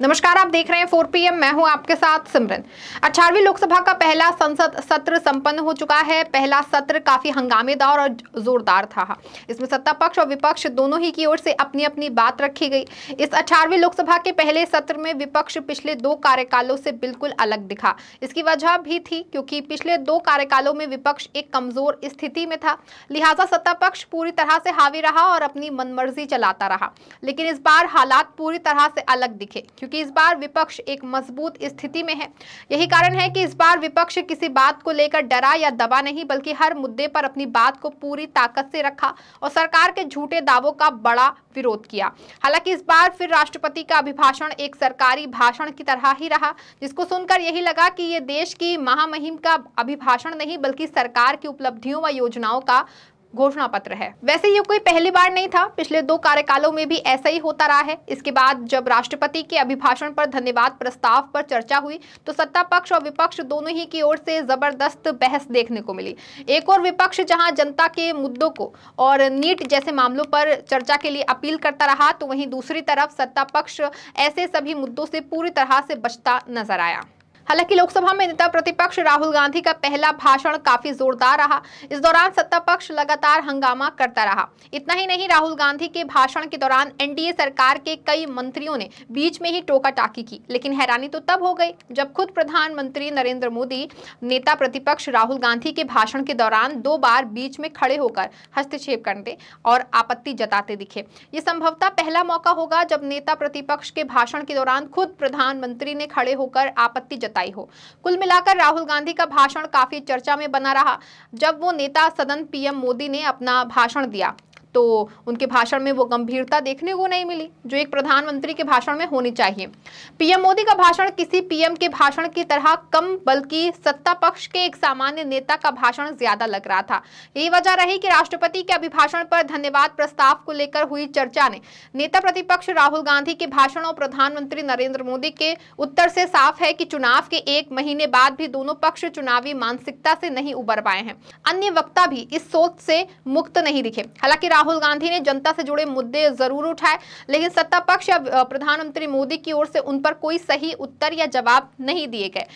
नमस्कार आप देख रहे हैं 4 पीएम मैं हूं आपके साथ सिमरन अठारहवीं लोकसभा का पहला संसद सत्र संपन्न हो चुका है पहला सत्र काफी हंगामेदार और जोरदार था इसमें सत्ता पक्ष और विपक्ष दोनों ही की ओर से अपनी अपनी बात रखी गई इस अठारहवीं लोकसभा के पहले सत्र में विपक्ष पिछले दो कार्यकालों से बिल्कुल अलग दिखा इसकी वजह भी थी क्योंकि पिछले दो कार्यकालों में विपक्ष एक कमजोर स्थिति में था लिहाजा सत्ता पक्ष पूरी तरह से हावी रहा और अपनी मनमर्जी चलाता रहा लेकिन इस बार हालात पूरी तरह से अलग दिखे क्योंकि इस बार विपक्ष एक मजबूत स्थिति में है यही कारण है कि इस बार विपक्ष किसी बात को लेकर डरा या दबा नहीं बल्कि हर मुद्दे पर अपनी बात को पूरी ताकत से रखा और सरकार के झूठे दावों का बड़ा विरोध किया हालांकि इस बार फिर राष्ट्रपति का अभिभाषण एक सरकारी भाषण की तरह ही रहा जिसको सुनकर यही लगा कि ये देश की महामहिम का अभिभाषण नहीं बल्कि सरकार की उपलब्धियों व योजनाओं का घोषणा पत्र है वैसे ये कोई पहली बार नहीं था पिछले दो कार्यकालों में भी ऐसा ही होता रहा है इसके बाद जब राष्ट्रपति के अभिभाषण पर धन्यवाद प्रस्ताव पर चर्चा हुई तो सत्ता पक्ष और विपक्ष दोनों ही की ओर से जबरदस्त बहस देखने को मिली एक और विपक्ष जहां जनता के मुद्दों को और नीट जैसे मामलों पर चर्चा के लिए अपील करता रहा तो वहीं दूसरी तरफ सत्ता पक्ष ऐसे सभी मुद्दों से पूरी तरह से बचता नजर आया हालांकि लोकसभा में नेता प्रतिपक्ष राहुल गांधी का पहला भाषण काफी जोरदार रहा इस दौरान सत्ता पक्ष लगातार हंगामा करता रहा इतना ही नहीं राहुल गांधी के भाषण के दौरान एनडीए सरकार के कई मंत्रियों ने बीच में ही टोका टाकी की लेकिन हैरानी तो तब हो गई जब खुद प्रधानमंत्री नरेंद्र मोदी नेता प्रतिपक्ष राहुल गांधी के भाषण के दौरान दो बार बीच में खड़े होकर हस्तक्षेप करते और आपत्ति जताते दिखे ये संभवतः पहला मौका होगा जब नेता प्रतिपक्ष के भाषण के दौरान खुद प्रधानमंत्री ने खड़े होकर आपत्ति जता बताई हो कुल मिलाकर राहुल गांधी का भाषण काफी चर्चा में बना रहा जब वो नेता सदन पीएम मोदी ने अपना भाषण दिया तो उनके भाषण में वो गंभीरता देखने को नहीं मिली जो एक प्रधानमंत्री के भाषण में होनी चाहिए पीएम मोदी का भाषण किसी पीएम के भाषण की तरह कम बल्कि सत्ता पक्ष के एक सामान्य नेता का भाषण ज्यादा लग रहा था यही वजह रही कि राष्ट्रपति के अभिभाषण पर धन्यवाद प्रस्ताव को लेकर हुई चर्चा ने नेता प्रतिपक्ष राहुल गांधी के भाषण और प्रधानमंत्री नरेंद्र मोदी के उत्तर से साफ है कि चुनाव के एक महीने बाद भी दोनों पक्ष चुनावी मानसिकता से नहीं उबर पाए हैं अन्य वक्ता भी इस सोच से मुक्त नहीं दिखे हालांकि राहुल राहुल गांधी ने जनता से जुड़े मुद्दे जरूर उठाए लेकिन सत्ता पक्ष या प्रधानमंत्री मोदी की ओर से उन पर कोई सही उत्तर या जवाब नहीं दिए गए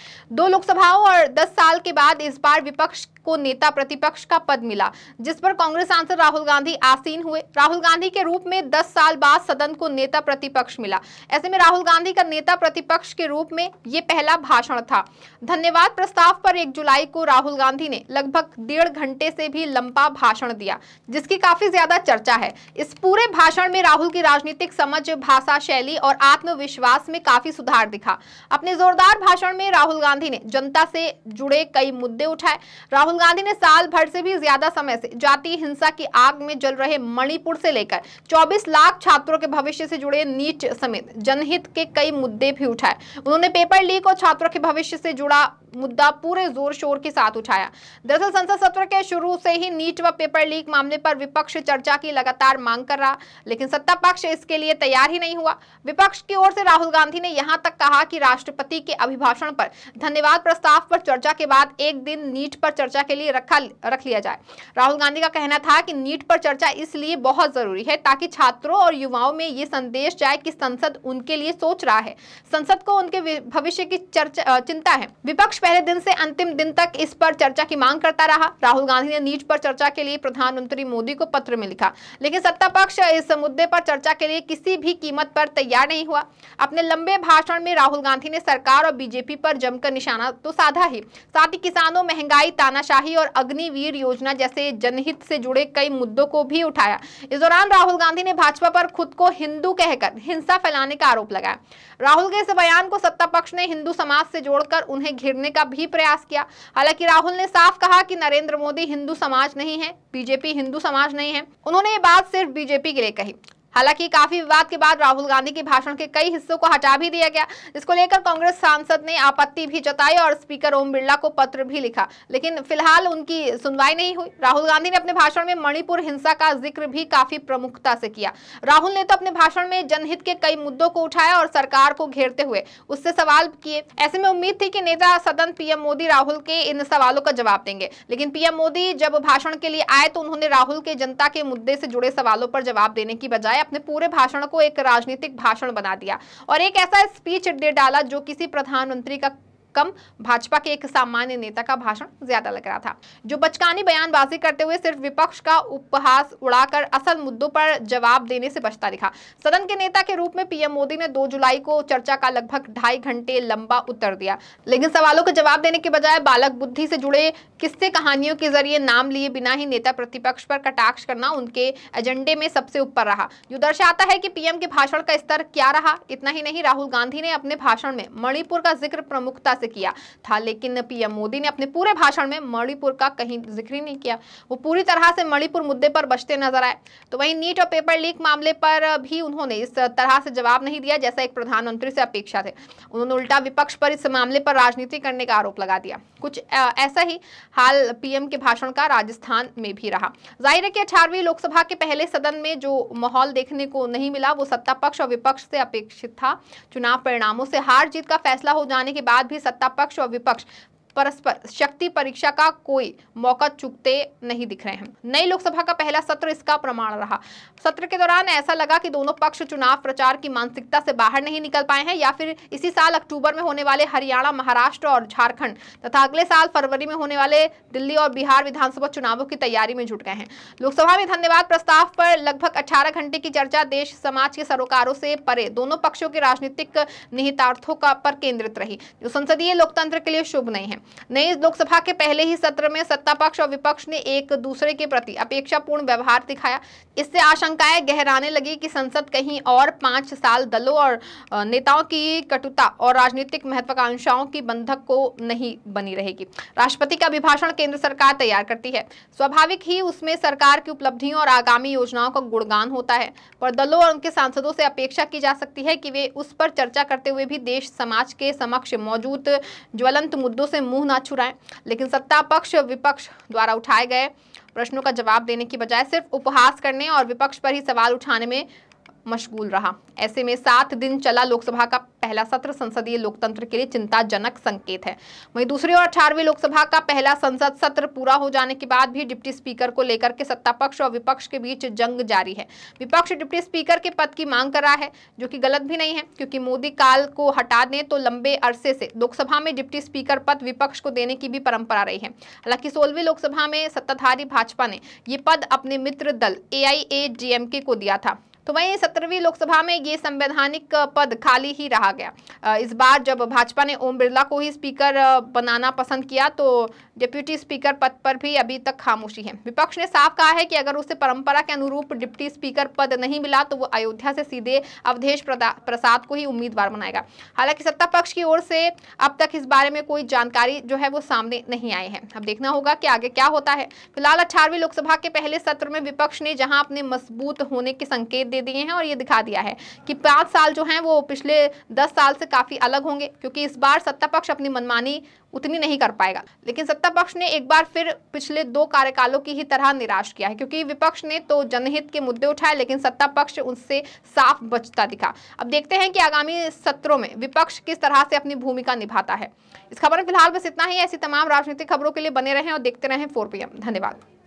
दो लोकसभाओं और दस साल के बाद इस बार विपक्ष को नेता प्रतिपक्ष का पद मिला जिस पर कांग्रेस सांसद राहुल गांधी आसीन हुए राहुल गांधी के रूप में 10 साल बाद सदन को नेता प्रतिपक्ष मिला ऐसे में राहुल गांधी का नेता प्रतिपक्ष के रूप में ये पहला भाषण था धन्यवाद प्रस्ताव पर 1 जुलाई को राहुल गांधी ने लगभग डेढ़ घंटे से भी लंबा भाषण दिया जिसकी काफी ज्यादा ज्यादा चर्चा है इस पूरे भाषण में राहुल की राजनीतिक समझ भाषा शैली और आत्मविश्वास में काफी सुधार दिखा अपने जोरदार भाषण में राहुल गांधी ने जनता से जुड़े कई मुद्दे उठाए राहुल गांधी ने साल भर से भी ज्यादा समय से जातीय हिंसा की आग में जल रहे मणिपुर से लेकर चौबीस लाख छात्रों के भविष्य से जुड़े नीट समेत जनहित के कई मुद्दे भी उठाए उन्होंने पेपर लीक और छात्रों के भविष्य से जुड़ा मुद्दा पूरे जोर शोर के साथ उठाया दरअसल संसद सत्र के शुरू से ही नीट व पेपर लीक मामले पर विपक्ष चर्चा की लगातार मांग कर रहा लेकिन सत्ता पक्ष इसके लिए तैयार ही नहीं हुआ विपक्ष की ओर से राहुल गांधी ने यहां तक कहा कि राष्ट्रपति के अभिभाषण पर धन्यवाद प्रस्ताव पर चर्चा के बाद एक दिन नीट पर चर्चा के लिए रखा रख लिया जाए राहुल गांधी का कहना था कि नीट पर चर्चा इसलिए बहुत जरूरी है ताकि छात्रों और युवाओं में ये संदेश जाए कि संसद उनके लिए सोच रहा है संसद को उनके भविष्य की चर्चा चिंता है विपक्ष पहले दिन से अंतिम दिन तक इस पर चर्चा की मांग करता रहा राहुल गांधी ने नीट पर चर्चा के लिए प्रधानमंत्री मोदी को पत्र में लिखा लेकिन सत्ता पक्ष इस मुद्दे पर चर्चा के लिए किसी भी कीमत पर तैयार नहीं हुआ अपने लंबे भाषण में राहुल गांधी ने सरकार और बीजेपी पर जमकर निशाना तो साधा ही साथ ही किसानों महंगाई तानाशाही और अग्निवीर योजना जैसे जनहित से जुड़े कई मुद्दों को भी उठाया इस दौरान राहुल गांधी ने भाजपा पर खुद को हिंदू कहकर हिंसा फैलाने का आरोप लगाया राहुल के इस बयान को सत्ता पक्ष ने हिंदू समाज से जोड़कर उन्हें घिरने करने का भी प्रयास किया हालांकि राहुल ने साफ कहा कि नरेंद्र मोदी हिंदू समाज नहीं है बीजेपी हिंदू समाज नहीं है उन्होंने ये बात सिर्फ बीजेपी के लिए कही हालांकि काफी विवाद के बाद राहुल गांधी के भाषण के कई हिस्सों को हटा भी दिया गया जिसको लेकर कांग्रेस सांसद ने आपत्ति भी जताई और स्पीकर ओम बिरला को पत्र भी लिखा लेकिन फिलहाल उनकी सुनवाई नहीं हुई राहुल गांधी ने अपने भाषण में मणिपुर हिंसा का जिक्र भी काफी प्रमुखता से किया राहुल ने तो अपने भाषण में जनहित के कई मुद्दों को उठाया और सरकार को घेरते हुए उससे सवाल किए ऐसे में उम्मीद थी कि नेता सदन पीएम मोदी राहुल के इन सवालों का जवाब देंगे लेकिन पीएम मोदी जब भाषण के लिए आए तो उन्होंने राहुल के जनता के मुद्दे से जुड़े सवालों पर जवाब देने की बजाय है अपने पूरे भाषण को एक राजनीतिक भाषण बना दिया और एक ऐसा स्पीच दे डाला जो किसी प्रधानमंत्री का कम भाजपा के एक सामान्य नेता का भाषण ज्यादा लग रहा था जो बचकानी बयानबाजी करते हुए सिर्फ विपक्ष का उपहास उड़ाकर असल मुद्दों पर जवाब देने से बचता दिखा सदन के नेता के रूप में पीएम मोदी ने 2 जुलाई को चर्चा का लगभग ढाई घंटे लंबा उत्तर दिया लेकिन सवालों का जवाब देने के बजाय बालक बुद्धि से जुड़े किससे कहानियों के जरिए नाम लिए बिना ही नेता प्रतिपक्ष पर कटाक्ष करना उनके एजेंडे में सबसे ऊपर रहा जो दर्शाता है कि पीएम के भाषण का स्तर क्या रहा इतना ही नहीं राहुल गांधी ने अपने भाषण में मणिपुर का जिक्र प्रमुखता से किया था लेकिन पीएम मोदी ने अपने पूरे भाषण में मणिपुर का कहीं जिक्र ही नहीं किया वो पूरी तरह से मणिपुर मुद्दे पर बचते नजर आए तो वही नीट और पेपर लीक मामले पर भी उन्होंने इस तरह से जवाब नहीं दिया जैसा एक प्रधानमंत्री से अपेक्षा थे उन्होंने उल्टा विपक्ष पर इस मामले पर राजनीति करने का आरोप लगा दिया कुछ ऐसा ही हाल पीएम के भाषण का राजस्थान में भी रहा जाहिर है कि अठारहवीं लोकसभा के पहले सदन में जो माहौल देखने को नहीं मिला वो सत्ता पक्ष और विपक्ष से अपेक्षित था चुनाव परिणामों से हार जीत का फैसला हो जाने के बाद भी सत्ता पक्ष और विपक्ष परस्पर शक्ति परीक्षा का कोई मौका चुकते नहीं दिख रहे हैं नई लोकसभा का पहला सत्र इसका प्रमाण रहा सत्र के दौरान ऐसा लगा कि दोनों पक्ष चुनाव प्रचार की मानसिकता से बाहर नहीं निकल पाए हैं या फिर इसी साल अक्टूबर में होने वाले हरियाणा महाराष्ट्र और झारखंड तथा अगले साल फरवरी में होने वाले दिल्ली और बिहार विधानसभा चुनावों की तैयारी में जुट गए हैं लोकसभा में धन्यवाद प्रस्ताव पर लगभग अठारह घंटे की चर्चा देश समाज के सरोकारों से परे दोनों पक्षों के राजनीतिक निहितार्थों का पर केंद्रित रही जो संसदीय लोकतंत्र के लिए शुभ नहीं है नई लोकसभा के पहले ही सत्र में सत्ता पक्ष और विपक्ष ने एक दूसरे के प्रति अपेक्षापूर्ण व्यवहार दिखाया इससे आशंकाएं गहराने लगी कि संसद कहीं और पांच साल दलों और नेताओं की कटुता और राजनीतिक महत्वाकांक्षाओं की बंधक को नहीं बनी रहेगी राष्ट्रपति का अभिभाषण केंद्र सरकार तैयार करती है स्वाभाविक ही उसमें सरकार की उपलब्धियों और आगामी योजनाओं का गुणगान होता है पर दलों और उनके सांसदों से अपेक्षा की जा सकती है कि वे उस पर चर्चा करते हुए भी देश समाज के समक्ष मौजूद ज्वलंत मुद्दों से मुंह ना छुराएं लेकिन सत्ता पक्ष विपक्ष द्वारा उठाए गए प्रश्नों का जवाब देने की बजाय सिर्फ उपहास करने और विपक्ष पर ही सवाल उठाने में मशगूल रहा ऐसे में सात दिन चला लोकसभा का पहला सत्र संसदीय लोकतंत्र के लिए चिंताजनक संकेत है वही दूसरी और अठारहवीं लोकसभा का पहला संसद सत्र पूरा हो जाने के बाद भी डिप्टी स्पीकर को लेकर के सत्ता पक्ष और विपक्ष के बीच जंग जारी है विपक्ष डिप्टी स्पीकर के पद की मांग कर रहा है जो कि गलत भी नहीं है क्योंकि मोदी काल को हटा दें तो लंबे अरसे से लोकसभा में डिप्टी स्पीकर पद विपक्ष को देने की भी परंपरा रही है हालांकि सोलहवीं लोकसभा में सत्ताधारी भाजपा ने ये पद अपने मित्र दल ए को दिया था तो वहीं सत्रहवीं लोकसभा में ये संवैधानिक पद खाली ही रहा गया इस बार जब भाजपा ने ओम बिरला को ही स्पीकर बनाना पसंद किया तो डिप्यूटी स्पीकर पद पर भी अभी तक खामोशी है विपक्ष ने साफ कहा है कि अगर उसे परंपरा के अनुरूप डिप्टी स्पीकर पद नहीं मिला तो वो अयोध्या से सीधे अवधेश प्रसाद को ही उम्मीदवार बनाएगा हालांकि सत्ता पक्ष की ओर से अब तक इस बारे में कोई जानकारी जो है वो सामने नहीं आई है अब देखना होगा कि आगे क्या होता है फिलहाल अठारहवीं लोकसभा के पहले सत्र में विपक्ष ने जहां अपने मजबूत होने के संकेत दे दिए हैं और ये दिखा दिया है कि पाँच साल जो हैं वो पिछले दस साल से काफ़ी अलग होंगे क्योंकि इस बार सत्ता पक्ष अपनी मनमानी उतनी नहीं कर पाएगा लेकिन सत्ता पक्ष ने एक बार फिर पिछले दो कार्यकालों की ही तरह निराश किया है क्योंकि विपक्ष ने तो जनहित के मुद्दे उठाए लेकिन सत्ता पक्ष उनसे साफ बचता दिखा अब देखते हैं कि आगामी सत्रों में विपक्ष किस तरह से अपनी भूमिका निभाता है इस खबर में फिलहाल बस इतना ही ऐसी तमाम राजनीतिक खबरों के लिए बने रहें और देखते रहें फोर पी धन्यवाद